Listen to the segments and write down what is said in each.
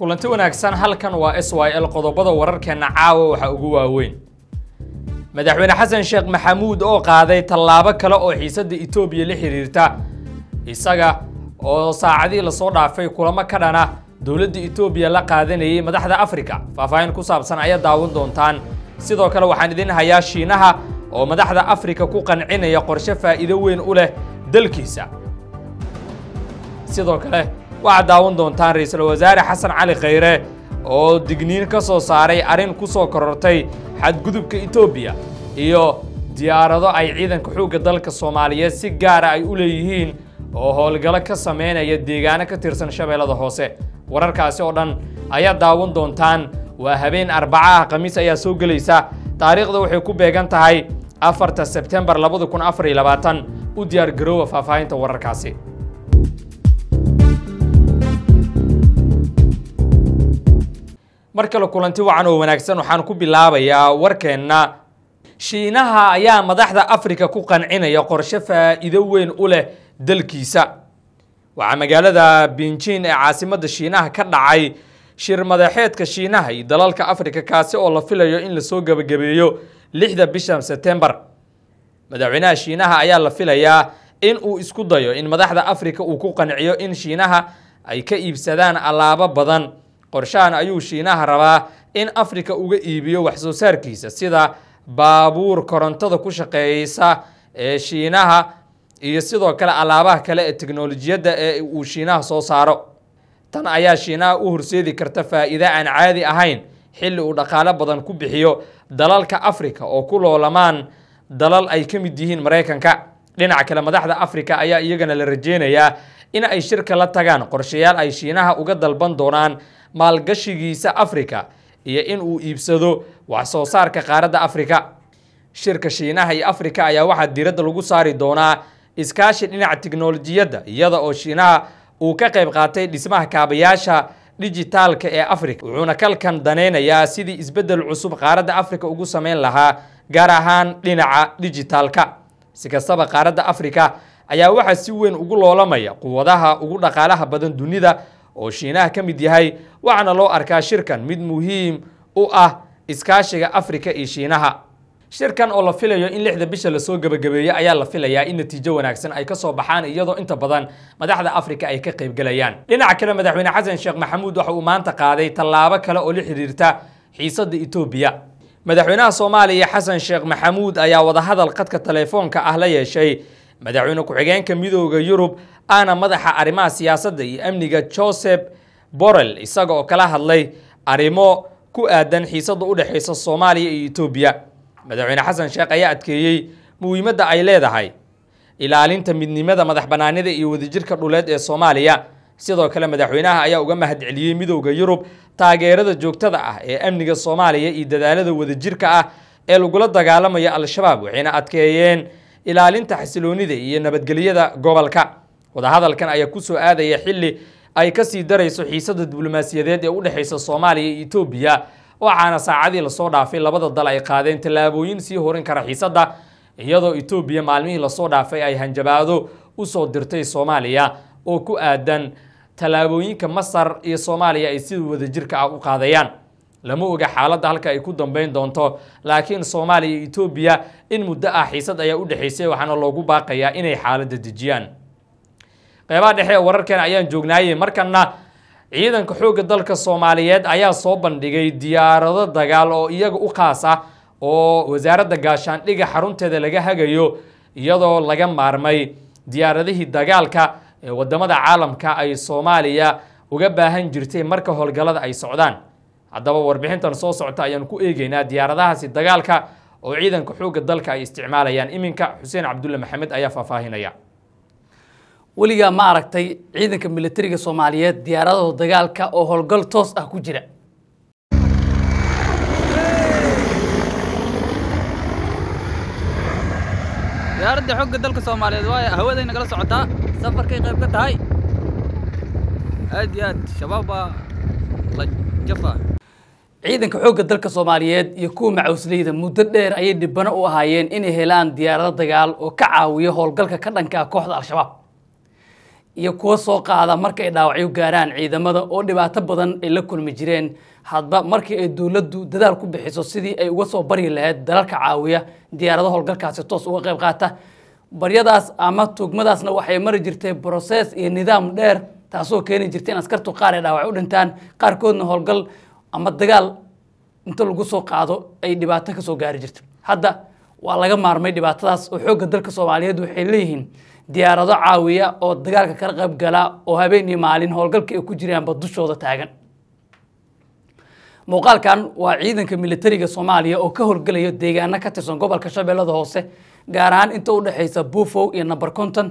kulanti wanaagsan halkan waa s y l qodobada wararkeenna caawa waxaa ugu waaweyn madaxweyne xasan sheekh maxamuud oo qaaday tallaabo kale oo xiisadda etoobiya la xidhiirta isaga oo saacadii lasoo dhaafay kulamo ka dhana dowladda etoobiya la qaadanayay madaxda afrika faahfaahin ku saabsan ayaa daawan doontaan sidoo kale waxaan idin hayaa shiinaha oo madaxda afrika ku qancinaya qorshe faa'iido weyn u leh dalkiisa sidoo kale waxaad daawan doontaan ra-iisul wasaare xasan cali khayre oo digniin ka soo saaray arrin ku soo korortay xadgudubka etoobiya iyo diyaarado ay ciidanka xoogga dalka soomaaliyeed si gaara ah ay u leeyihiin oo howlgalo ka samaynaya deegaano ka tirsan shabeellada hoose wararkaasi oo dhan ayaad daawan doontaan waa habeen arbaca ah khamiis ayaa soo gelaysa taariikhda waxay ku beegan tahay afarta sebtembar labada kun afar iyo labaatan u diyaar garoowa faahfaahinta wararkaasi mar kale kulanti wacan oo wanaagsan waxaan ku bilaabayaa warkeenna shiinaha ayaa madaxda afrika ku qancinaya qorshe faa'iido weyn u leh dalkiisa waxaa magaalada binjin ee caasimadda shiinaha ka dhacay shir madaxeedka shiinaha iyo dalalka afrika kaasi oo la filayo in lasoo gebagabeeyo lixda bishan sebtembar madaxweynaha shiinaha ayaa la filayaa in uu isku dayo in madaxda afrika uu ku qanciyo in shiinaha ay ka iibsadaan alaabo badan qorshahan ayuu shiinaha rabaa in afrika uga iibiyo waxsoo saarkiisa sida baabuur korontada ku shaqeeyeysa ee shiinaha iyo sidoo kale alaabaha kale ee teknolojiyadda ee uu shiinaha soo saaro tan ayaa shiinaha u horseedi karta faa'iide aan caadi ahayn xilli uu dhaqaalo badan ku bixiyo dalalka afrika oo ku loolamaan dalal ay ka mid yihiin maraykanka dhinaca kale madaxda afrika ayaa iyagana la rajeynayaa in ay shirka la tagaan qorshayaal ay shiinaha uga dalban doonaan maalgashigiisa afrika iyo in uu iibsado wax soo saarka qaaradda afrika shirka shiinaha iyo afrika ayaa waxaa diiradda lagu saari doonaa iskaashi dhinaca tiknolojiyadda iyada oo shiinaha uu ka qayb qaatay dhismaha kaabayaasha dijitaalka ee afrika wuxuuna kalkan danaynayaa sidii isbeddel cusub qaaradda afrika ugu samayn lahaa gaar ahaan dhinaca dijitaalka si kastaba qaaradda afrika ayaa waxaa si weyn ugu loolamaya quwadaha ugu dhaqaalaha badan dunida oo shiinaha ka mid yahay waxaana loo arkaa shirkan mid muhiim u ah iskaashiga afrika iyo shiinaha shirkan oo la filayo in lixda bisha lasoo gebagabeeyo ayaa la filayaa in natiijo wanaagsan ay ka soo baxaan iyadoo inta badan madaxda afrika ay ka qaybgelayaan dhinaca kale madaxweyne xasan sheekh maxamuud waxa uu maanta qaaday tallaabo kale oo la xidhiirta xiisadda etoobiya madaxweynaha soomaaliya xasan sheekh maxamuud ayaa wadahadal khadka teleefoonka ah la yeeshay madaxweyne ku-xigeenka midooda yurub aana madaxa arrimaha siyaasadda iyo amniga joseph borrell isaga oo kala hadlay arrimo ku aadan xiisada u dhexaysa soomaaliya iyo etoobiya madaxweyne xasan sheekh ayaa adkeeyey muhiimadda ay leedahay ilaalinta midnimada madax bannaanida iyo wadajirka dhuleed ee soomaaliya sidoo kale madaxweynaha ayaa uga mahad celiyey midowda yurub taageerada joogtada ah ee amniga soomaaliya iyo dadaalada wadajirka ah ee lagula dagaalamayo al-shabaab waxayna adkeeyeen ilaalinta xasiloonida iyo nabadgelyada gobolka wadahadalkan ayaa kusoo aadaya xili ay kasii darayso xiisada diblomaasiyadeed ee udhexaysa soomaaliya iyo etoobiya waxaana saacadii lasoo dhaafay labada dal ay qaadeen tallaabooyin sii horin kara xiisadda iyadoo etoobiya maalmihii lasoo dhaafay ay hanjabaado usoo dirtay soomaaliya oo ku aadan tallaabooyinka masar iyo soomaaliya ay sida wadajirka ah u qaadayaan lama oga xaaladda halka ay ku dambeyn doonto laakiin soomaaliya iyo etoobiya in muddo ah xiisad ayaa u dhexaysay waxaana loogu baaqayaa inay xaaladda dejiyaan qeybaha dhexe ee wararkeena ayaan joognaayey markana ciidanka xoogga dalka soomaaliyeed ayaa soo bandhigay diyaarado dagaal oo iyaga u khaas ah oo wasaaradda gaashaandhiga xarunteeda laga hagayo iyadoo laga maarmay diyaaradihii dagaalka ee wadamada caalamka ay soomaaliya uga baahan jirtay marka howlgallada ay socdaan haddaba warbixintan soo socota ayaan ku eegeynaa diyaaradahaasi dagaalka oo ciidanka xoogga dalka ay isticmaalayaan iminka xuseen cabdulle maxamed ayaa faahfaahinaya weligaa ma aragtay ciidanka milatariga soomaaliyeed diyaaradooda dagaalka oo howlgal toos ah ku jira diyaaradda xogga dalka soomaaliyeed waay hawaday nagala socotaa safarkay qayb ka tahay aad iyo aad shabaab baa la jafa ciidanka xoogga dalka soomaaliyeed iyo kuwa macawsleyda muddo dheer ayay dhibano u ahaayeen inay helaan diyaarado dagaal oo ka caawiyo howlgalka ka dhankaa kooxda al-shabaab iyo kuwa soo qaada marka dhaawacyo gaaraan ciidamada oo dhibaato badan ay la kulmi jireen hadba markii ay dowladdu dadaal ku bixiso sidii ay uga soo baryi lahayd dalalka caawiya diyaarado howlgalkaasi toos uga qayb qaata baryadaas ama tuugmadaasna waxay mari jirtay brosees iyo nidaam dheer taasoo keeni jirta in askartu qaar ay dhaawac u dhintaan qaarkoodna howlgal ama dagaal inta lagu soo qaado ay dhibaato kasoo gaari jirta hadda waa laga maarmay dhibaatadaas oo xoogga dalka soomaaliyeed waxay leeyihiin diyaarado caawiya oo dagaalka ka qaybgala oo habeen iyo maalin howlgalka ay ku jiraanba dushooda taagan muuqaalkan waa ciidanka militariga soomaaliya oo ka howlgelaya deegaano ka tirsan gobolka shabeellada hoose gaar ahaan inta u dhexaysa buufow iyo namber konton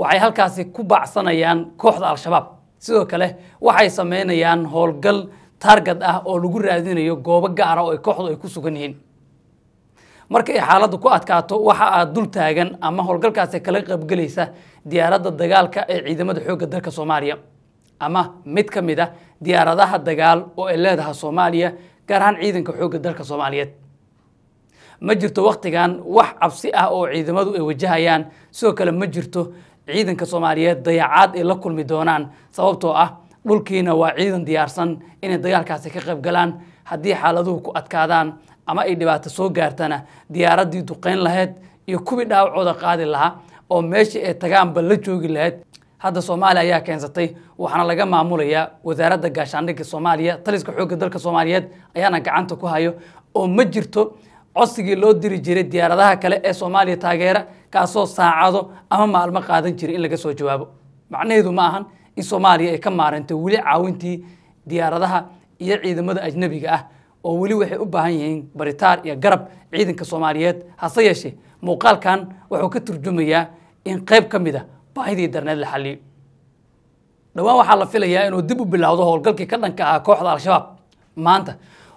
waxay halkaasi ku baacsanayaan kooxda al-shabaab sidoo kale waxay sameynayaan howlgal taargad ah oo lagu raadinayo goobo gaara ah oo kooxdu ay ku sugan yihiin marka ay xaaladdu ku adkaato waxa aad dul taagan ama howlgalkaasi kala qaybgelaysa diyaaradda dagaalka ee ciidamada xoogga dalka soomaaliya ama mid ka mid a ah diyaaradaha dagaal oo ay leedahay soomaaliya gaar ahaan ciidanka xoogga dalka soomaaliyeed ma jirto wakhtigan wax cabsi ah oo ciidamadu ay wajahayaan sidoo kale ma jirto ciidanka soomaaliyeed dayacaad ay la kulmi doonaan sababtoo ah dhulkiina waa ciidan diyaarsan inay dagaalkaasi ka qayb galaan haddii xaaladuhu ku adkaadaan ama ay dhibaato soo gaartana diyaaraddii duqeyn lahayd iyo kuwii dhaawacooda qaadi lahaa oo meeshii ay tagaanba la joogi lahayd hadda soomaaliya ayaa keensatay waxaana laga maamulayaa wasaaradda gaashaandhigga soomaaliya taliska xoogga dalka soomaaliyeed ayaana gacanta ku hayo oo ma jirto codsigii loo diri jiray diyaaradaha kale ee soomaaliya taageera kaasoo saacado ama maalmo qaadan jiray in laga soo jawaabo macnaheedu ma ahan in soomaaliya ay ka maarantay weli caawintii diyaaradaha iyo ciidamada ajnebiga ah oo weli waxay u baahan yihiin baritaar iyo garab ciidanka soomaaliyeed hase yeeshee muuqaalkan wuxuu ka turjumayaa in qayb ka mid a ah baahidii darneed la xalliyo dhowaan waxaa la filayaa inuu dib u bilowdo howlgalkii ka dhanka ah kooxda al-shabaab maanta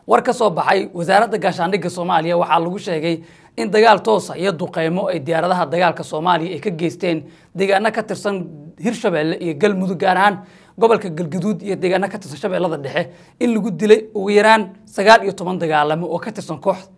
war ka soo baxay wasaaradda gaashaandhigga soomaaliya waxaa lagu sheegay in dagaal toosa ah iyo duqeymo ay diyaaradaha dagaalka soomaaliya ay ka geysteen deegaano ka tirsan hirshabeelle iyo galmudug gaar ahaan gobolka galgaduud iyo deegaano ka tirsan shabeellada dhexe in lagu dilay ugu yaraan sagaal iyo toban dagaalamo oo ka tirsan koox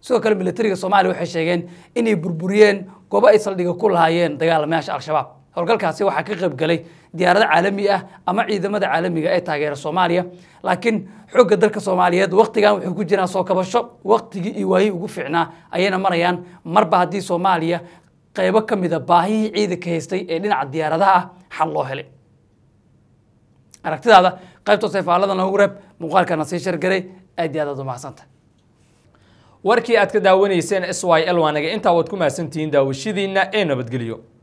sidoo kale milatariga soomaaliya waxay sheegeen inay burburiyeen goobo ay saldhiga ku lahaayeen dagaalamayaasha al-shabaab howlgalkaasi waxaa ka qayb galay diyaarado caalami ah ama ciidamada caalamiga ee taageera soomaaliya laakiin xooga dalka soomaaliyeed wakhtigan wuxuu ku jiraa soo kabasho wakhtigii iyo waayihii ugu fiicnaa ayayna marayaan marba haddii soomaaliya qaybo ka mida ah baahihii ciidanka haystay ee dhinaca diyaaradaha ah xal loo helay aragtidaada qaybtoos faallada noogu reeb muuqaalkana sii shargaray aad aad u macsanta warkii aad ka daawanayseen s y l waa naga intaa waad ku maasantihiin daawashadiinna ee nabadgelyo